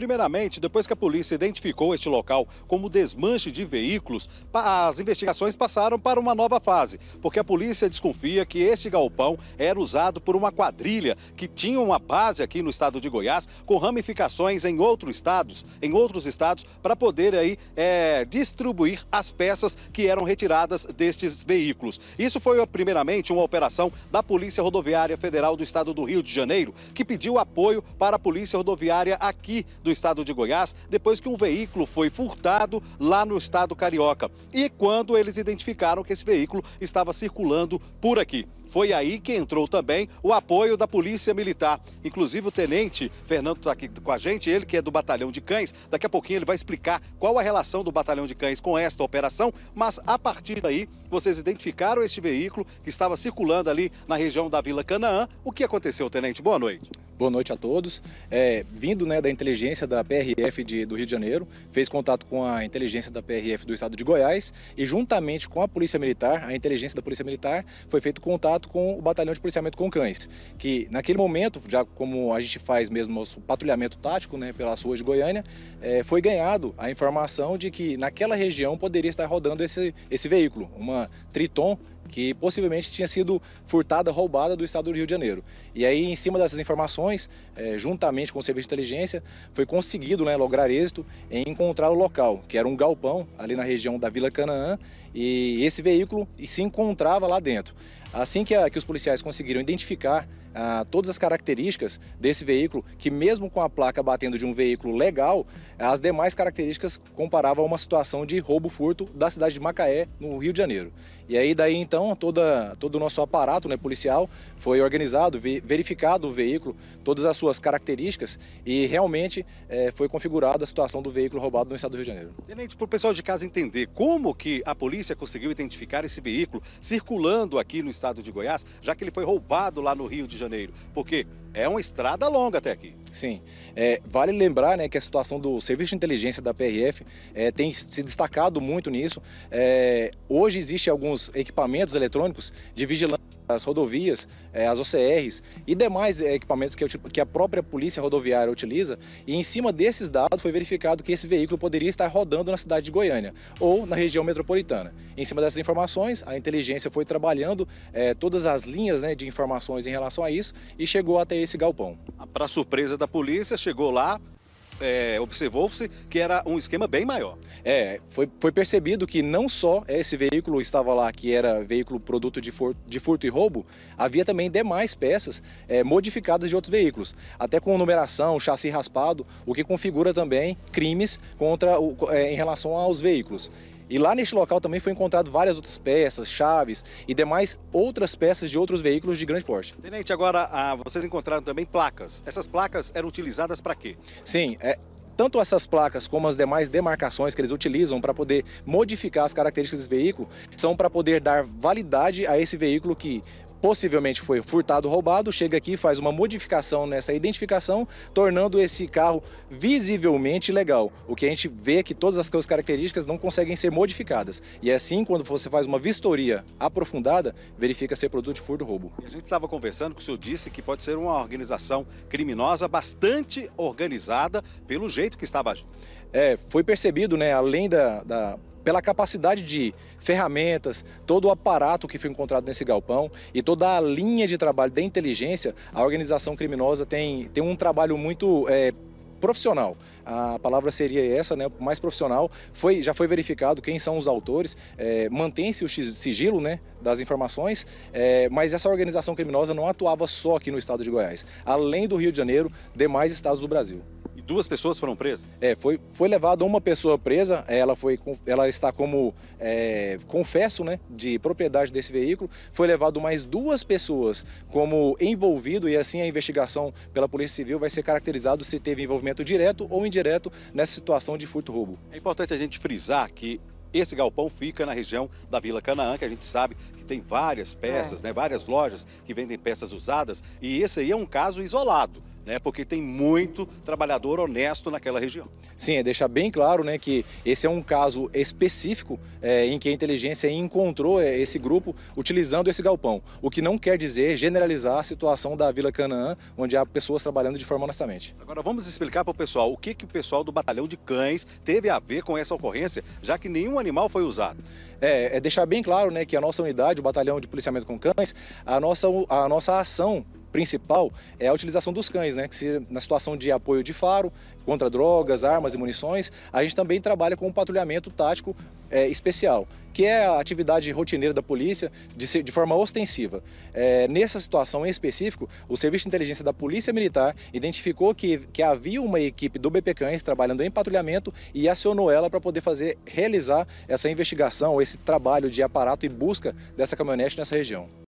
Primeiramente, depois que a polícia identificou este local como desmanche de veículos, as investigações passaram para uma nova fase, porque a polícia desconfia que este galpão era usado por uma quadrilha que tinha uma base aqui no estado de Goiás, com ramificações em outros estados, em outros estados, para poder aí é, distribuir as peças que eram retiradas destes veículos. Isso foi primeiramente uma operação da Polícia Rodoviária Federal do Estado do Rio de Janeiro, que pediu apoio para a Polícia Rodoviária aqui do do estado de Goiás depois que um veículo foi furtado lá no estado carioca. E quando eles identificaram que esse veículo estava circulando por aqui. Foi aí que entrou também o apoio da Polícia Militar. Inclusive o tenente Fernando está aqui com a gente, ele que é do Batalhão de Cães. Daqui a pouquinho ele vai explicar qual a relação do Batalhão de Cães com esta operação. Mas a partir daí, vocês identificaram este veículo que estava circulando ali na região da Vila Canaã. O que aconteceu, tenente? Boa noite. Boa noite a todos. É, vindo né, da inteligência da PRF de, do Rio de Janeiro, fez contato com a inteligência da PRF do estado de Goiás e, juntamente com a Polícia Militar, a inteligência da Polícia Militar, foi feito contato com o Batalhão de Policiamento com Cães, que naquele momento, já como a gente faz mesmo nosso patrulhamento tático né, pelas ruas de Goiânia, é, foi ganhado a informação de que naquela região poderia estar rodando esse, esse veículo, uma Triton que possivelmente tinha sido furtada, roubada do estado do Rio de Janeiro. E aí, em cima dessas informações, é, juntamente com o serviço de inteligência, foi conseguido né, lograr êxito em encontrar o local, que era um galpão ali na região da Vila Canaã, e esse veículo se encontrava lá dentro. Assim que, a, que os policiais conseguiram identificar ah, todas as características desse veículo, que mesmo com a placa batendo de um veículo legal, as demais características comparava a uma situação de roubo-furto da cidade de Macaé, no Rio de Janeiro. E aí daí então toda, todo o nosso aparato né, policial foi organizado, verificado o veículo, todas as suas características e realmente é, foi configurada a situação do veículo roubado no estado do Rio de Janeiro. Tenente, para o pessoal de casa entender como que a polícia conseguiu identificar esse veículo circulando aqui no estado de Goiás, já que ele foi roubado lá no Rio de Janeiro, porque é uma estrada longa até aqui. Sim. É, vale lembrar né, que a situação do Serviço de Inteligência da PRF é, tem se destacado muito nisso. É, hoje existem alguns equipamentos eletrônicos de vigilância as rodovias, eh, as OCRs e demais eh, equipamentos que, a própria polícia rodoviária utiliza. E em cima desses dados foi verificado que esse veículo poderia estar rodando na cidade de Goiânia ou na região metropolitana. Em cima dessas informações, a inteligência foi trabalhando eh, todas as linhas né, de informações em relação a isso e chegou até esse galpão. Para surpresa da polícia, chegou lá, é, observou-se que era um esquema bem maior. É, foi, foi percebido que não só esse veículo estava lá, que era veículo produto de, for, de furto e roubo, havia também demais peças é, modificadas de outros veículos, até com numeração, chassi raspado, o que configura também crimes contra o, é, em relação aos veículos. E lá neste local também foi encontrado várias outras peças, chaves e demais outras peças de outros veículos de grande porte. Tenente, agora ah, vocês encontraram também placas. Essas placas eram utilizadas para quê? Sim, é, tanto essas placas como as demais demarcações que eles utilizam para poder modificar as características desse veículo são para poder dar validade a esse veículo que possivelmente foi furtado ou roubado, chega aqui, faz uma modificação nessa identificação, tornando esse carro visivelmente legal. O que a gente vê é que todas as suas características não conseguem ser modificadas. E é assim, quando você faz uma vistoria aprofundada, verifica se é produto de furto ou roubo. E a gente estava conversando que o senhor disse que pode ser uma organização criminosa bastante organizada pelo jeito que estava É, foi percebido, né, além da, da pela capacidade de ferramentas, todo o aparato que foi encontrado nesse galpão e toda a linha de trabalho da inteligência, a organização criminosa tem, tem um trabalho muito é, profissional. A palavra seria essa, né? Mais profissional. Foi, já foi verificado quem são os autores. É, Mantém-se o sigilo, né? Das informações. É, mas essa organização criminosa não atuava só aqui no estado de Goiás. Além do Rio de Janeiro, demais estados do Brasil. Duas pessoas foram presas? É, foi, foi levado uma pessoa presa, é, ela, foi, ela está como é, confesso né, de propriedade desse veículo, foi levado mais duas pessoas como envolvido e assim a investigação pela Polícia Civil vai ser caracterizado se teve envolvimento direto ou indireto nessa situação de furto-roubo. É importante a gente frisar que esse galpão fica na região da Vila Canaã, que a gente sabe que tem várias peças, é. né, várias lojas que vendem peças usadas, e esse aí é um caso isolado né, porque tem muito trabalhador honesto naquela região. Sim, é deixar bem claro né, que esse é um caso específico é, em que a inteligência encontrou é, esse grupo utilizando esse galpão, o que não quer dizer generalizar a situação da Vila Canaã, onde há pessoas trabalhando de forma honestamente. Agora vamos explicar para o pessoal o que, que o pessoal do Batalhão de Cães teve a ver com essa ocorrência, já que nenhum animal foi usado. É, é deixar bem claro né, que a nossa unidade, o Batalhão de Policiamento com Cães, a nossa, a nossa ação principal é a utilização dos cães, né? Que se, na situação de apoio de faro, contra drogas, armas e munições, a gente também trabalha com um patrulhamento tático é, especial, que é a atividade rotineira da polícia de, de forma ostensiva. É, nessa situação em específico, o Serviço de Inteligência da Polícia Militar identificou que, que havia uma equipe do BP Cães trabalhando em patrulhamento e acionou ela para poder fazer realizar essa investigação, esse trabalho de aparato e busca dessa caminhonete nessa região.